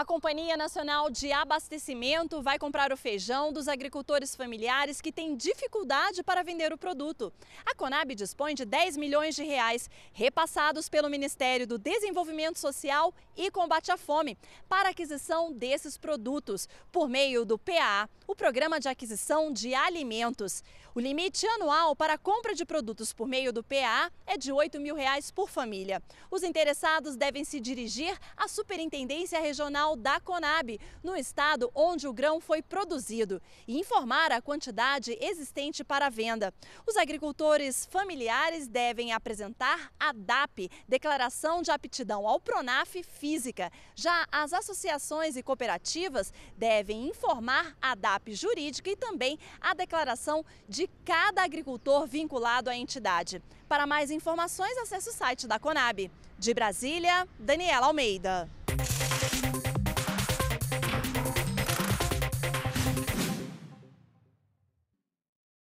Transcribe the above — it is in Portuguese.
A Companhia Nacional de Abastecimento vai comprar o feijão dos agricultores familiares que têm dificuldade para vender o produto. A Conab dispõe de 10 milhões de reais repassados pelo Ministério do Desenvolvimento Social e Combate à Fome para aquisição desses produtos por meio do PAA, o Programa de Aquisição de Alimentos. O limite anual para a compra de produtos por meio do PAA é de R$ 8 mil reais por família. Os interessados devem se dirigir à Superintendência Regional da Conab, no estado onde o grão foi produzido, e informar a quantidade existente para venda. Os agricultores familiares devem apresentar a DAP, Declaração de Aptidão ao Pronaf Física. Já as associações e cooperativas devem informar a DAP jurídica e também a declaração de cada agricultor vinculado à entidade. Para mais informações, acesse o site da Conab. De Brasília, Daniela Almeida.